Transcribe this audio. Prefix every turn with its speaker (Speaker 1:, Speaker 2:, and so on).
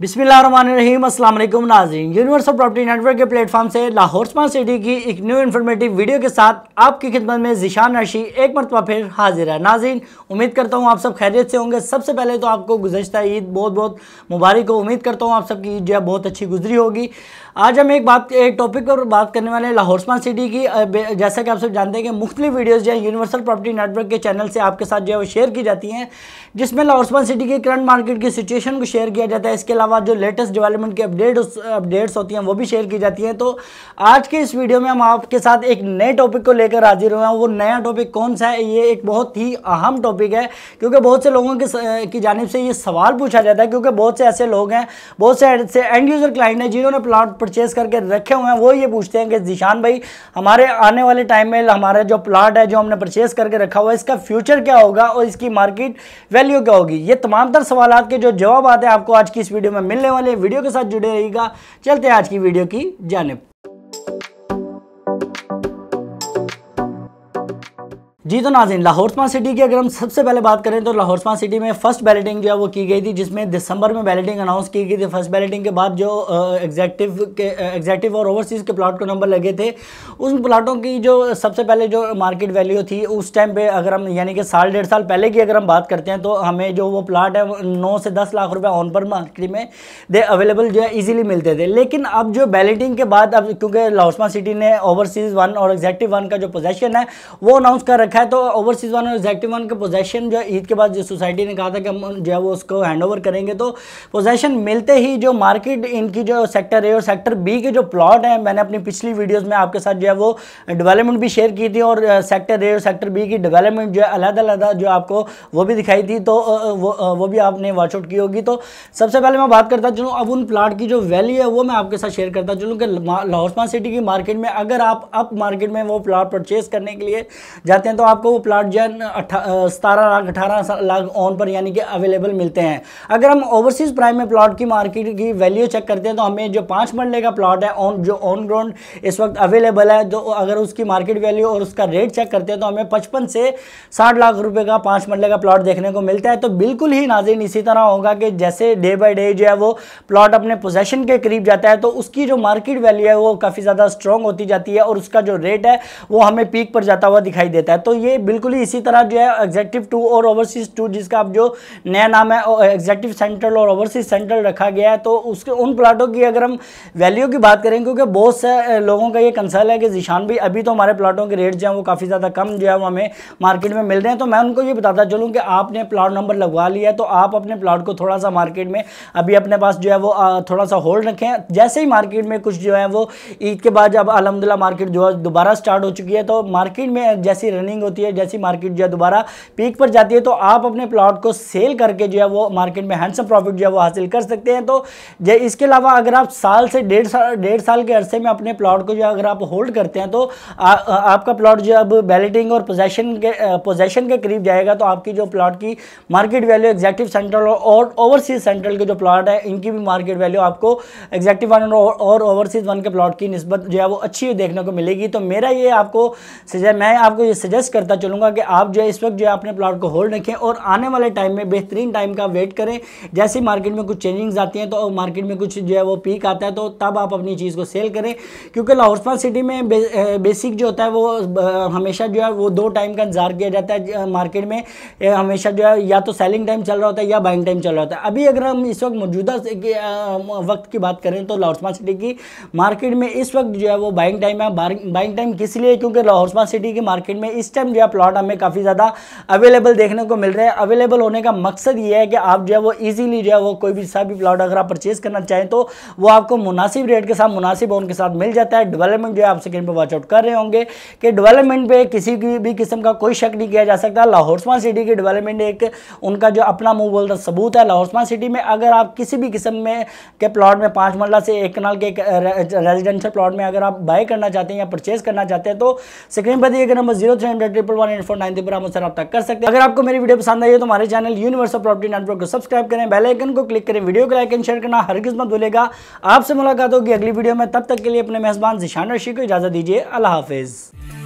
Speaker 1: बिस्मिल नाजी नाजीन universal property network के प्लेटफॉर्म से लाहौर स्मार्ट सिटी की एक न्यू इन्फॉर्मेटिव वीडियो के साथ आपकी खिदमत में जिशान नशी एक मरतबा फिर हाजिर है नाजीन उम्मीद करता हूँ आप सब खैरियत से होंगे सबसे पहले तो आपको गुजशत ईद बहुत बहुत मुबारक हो उम्मीद करता हूँ आप सबकी ईद जो है बहुत अच्छी गुजरी होगी आज हम एक बात एक टॉपिक पर बात करने वाले हैं लाहौर स्मार्ट सिटी की जैसा कि आप सब जानते हैं कि मुख्तलि वीडियोस जो है यूनिवर्सल प्रॉपर्टी नेटवर्क के चैनल से आपके साथ जो है वो शेयर की जाती हैं जिसमें लाहौर स्मार्ट सिटी के करंट मार्केट की सिचुएशन को शेयर किया जाता है इसके अलावा जो लेटेस्ट डेवलपमेंट की अपडेट अपडेट्स होती हैं वो भी शेयर की जाती हैं तो आज के इस वीडियो में हम आपके साथ एक नए टॉपिक को लेकर हाजिर हुए हैं वो नया टॉपिक कौन सा है ये एक बहुत ही अहम टॉपिक है क्योंकि बहुत से लोगों की जानब से ये सवाल पूछा जाता है क्योंकि बहुत से ऐसे लोग हैं बहुत से ऐसे एंड यूज़र क्लाइंट हैं जिन्होंने प्लाट परचेज करके रखे हुए हैं वो ये पूछते हैं कि जिशान भाई हमारे आने वाले टाइम में हमारा जो प्लाट है जो हमने परचेज करके रखा हुआ है इसका फ्यूचर क्या होगा और इसकी मार्केट वैल्यू क्या होगी ये तमाम तर सवाल के जो जवाब आते हैं आपको आज की इस वीडियो में मिलने वाले वीडियो के साथ जुड़े रहेगा चलते हैं आज की वीडियो की जानब जी तो नाजिन लाहौर स्मार्ट सिटी की अगर हम सबसे पहले बात करें तो लाहौर स्मार्ट सिटी में फर्स्ट बैलेटिंग जो है वो की गई थी जिसमें दिसंबर में बैलेटिंग अनाउंस की गई थी फर्स्ट बैलेटिंग के बाद जो एग्जैक्टिव के एग्जैक्टिव और ओवरसीज़ के प्लाट को नंबर लगे थे उन प्लाटों की जो सबसे पहले जो मार्केट वैल्यू थी उस टाइम पर अगर हम यानी कि साल डेढ़ साल पहले की अगर हम बात करते हैं तो हमें जो वो प्लाट है नौ से दस लाख रुपये ऑन पर मार्केट में दे अवेलेबल जो है ईजिली मिलते थे लेकिन अब जो बैलेटिंग के बाद अब क्योंकि लाहौर स्मार्ट सिटी ने ओवरसीज़ वन और एग्जैक्टिव वन का जो पोजेशन है वो अनाउंस कर रखा रखा है तो ओवरसीज वन और एग्जैक्टिव वन के पोजेशन जो ईद के बाद जो सोसाइटी ने कहा था कि हम जो है वो उसको हैंड ओवर करेंगे तो पोजेशन मिलते ही जो मार्केट इनकी जो सेक्टर ए और सेक्टर बी के जो प्लॉट हैं मैंने अपनी पिछली वीडियोज़ में आपके साथ जो है वो डेवलपमेंट भी शेयर की थी और सेक्टर ए और सेक्टर बी की डेवलपमेंट जो है अलग अलग जो आपको वो भी दिखाई थी तो वो वो भी आपने वॉचआउट की होगी तो सबसे पहले मैं बात करता चलूँ अब उन प्लाट की जो वैल्यू है वो मैं आपके साथ शेयर करता चलूँ कि लाहौसमा सिटी की मार्केट में अगर आप अप मार्केट में वो प्लाट परचेज करने के लिए जाते हैं तो आपको वो प्लाट जो है सतारह लाख अठारह लाख ऑन पर यानी कि अवेलेबल मिलते हैं अगर हम ओवरसीज़ प्राइम में प्लाट की मार्केट की वैल्यू चेक करते हैं तो हमें जो पाँच मरले का प्लाट है ऑन जो ऑन ग्राउंड इस वक्त अवेलेबल है तो अगर उसकी मार्केट वैल्यू और उसका रेट चेक करते हैं तो हमें पचपन से साठ लाख रुपये का पाँच मरले का प्लाट देखने को मिलता है तो बिल्कुल ही नाजिन इसी तरह होगा कि जैसे डे बाई डे जो है वो प्लाट अपने पोजेशन के करीब जाता है तो उसकी जो मार्केट वैल्यू है वो काफ़ी ज़्यादा स्ट्रॉन्ग होती जाती है और उसका जो रेट है वो हमें पीक पर जाता हुआ दिखाई देता है तो ये बिल्कुल ही इसी तरह जो है एग्जेक्टिव टू और ओवरसीज टू जिसका अब जो नया नाम है एग्जेक्टिव सेंट्रल और ओवरसीज सेंट्रल रखा गया है तो उसके उन प्लाटों की अगर हम वैल्यू की बात करें क्योंकि बहुत से लोगों का ये कंसर्न है कि जिशान भाई अभी तो हमारे प्लाटों के रेट जो हैं वो काफ़ी ज़्यादा कम जो है वो हमें मार्केट में मिल रहे हैं तो मैं उनको ये बताता चलूँ कि आपने प्लाट नंबर लगवा लिया है तो आप अपने प्लाट को थोड़ा सा मार्केट में अभी अपने पास जो है वो थोड़ा सा होल्ड रखें जैसे ही मार्केट में कुछ जो है वो ईद के बाद जब अलहमदिल्ला मार्केट जो है दोबारा स्टार्ट हो चुकी है तो मार्केट में जैसी रनिंग होती है जैसी मार्केट जो है दोबारा पीक पर जाती है तो आप अपने प्लॉट को सेल करके जो है वो मार्केट में हैंडसम प्रॉफिट जो है वो हासिल कर सकते हैं तो इसके अलावा अगर आप साल से डेढ़ साल डेढ़ साल के अरसे में अपने प्लॉट को जो है अगर आप होल्ड करते हैं तो आपका प्लॉट जो अब बैलेटिंग और पोजेशन के पोजेशन के करीब जाएगा तो आपकी जो प्लॉट की मार्केट वैल्यू एग्जैक्टिव सेंट्रल और ओवरसीज सेंट्रल के जो प्लॉट है इनकी भी मार्केट वैल्यू आपको एग्जैक्टिव वन और ओवरसीज वन के प्लॉट की नस्बत जो है वो अच्छी देखने को मिलेगी तो मेरा ये आपको मैं आपको ये सजेस्ट सजेस्ट करता चलूँगा कि आप जो है इस वक्त जो है अपने प्लाट को होल्ड रखें और आने वाले टाइम में बेहतरीन टाइम का वेट करें जैसे मार्केट में कुछ चेंजिंग्स आती हैं तो मार्केट में कुछ जो है वो पीक आता है तो तब आप अपनी चीज़ को सेल करें क्योंकि लाहौरस्पान सिटी में बेसिक जो होता है वो हमेशा जो है वो दो टाइम का इंतजार किया जाता है मार्केट में हमेशा जो है या तो सेलिंग टाइम चल रहा होता है या बाइंग टाइम चल रहा होता है अभी अगर हम इस वक्त मौजूदा वक्त की बात करें तो लाहौर स्मार्ट सिटी की मार्केट में इस वक्त जो है वो बाइंग टाइम है बाइंग टाइम किस लिए क्योंकि लाहौर स्मार्ट सिटी की मार्केट में इस सिस्टम जो है प्लॉट हमें काफ़ी ज़्यादा अवेलेबल देखने को मिल रहा है अवेलेबल होने का मकसद ये है कि आप जो है वो ईजिली जो है वो कोई भी सा भी प्लॉट अगर आप परचेज करना चाहें तो वो आपको मुनासिब रेट के साथ मुनासिब उनके साथ मिल जाता है डेवलपमेंट जो है आप स्क्रीन पर वॉचआउट कर रहे होंगे कि डेवलपमेंट पर किसी की भी किस्म का कोई शक नहीं किया जा सकता लाहौरस्मान सिटी की डेवलपमेंट एक उनका जो अपना मुँह बोलता सबूत है लाहौरस्मान सिटी में अगर आप किसी भी किस्म में के प्लॉट में पाँच मरला से एक कनाल के रेजिडेंशियल प्लॉट में अगर आप बाय करना चाहते हैं या परचेज करना चाहते हैं तो स्क्रीन पर दिए गए number zero three dot triple one eight four nine पर आप मुझसे रब्ता कर सकते हैं अगर आपको मेरी वीडियो पसंद आई है तो हमारे चैनल यूनिवर्सल प्रॉपर्टी नेटवर्क को सब्सक्राइब करें बेलाइकन को क्लिक करें वीडियो को लाइक एंड शेयर करना हर किस्मत भूलेगा आपसे मुलाकात होगी अगली वीडियो में तब तक के लिए अपने मेहमान जिशान रशी को इजाजत दीजिए अल्लाह हाफिज़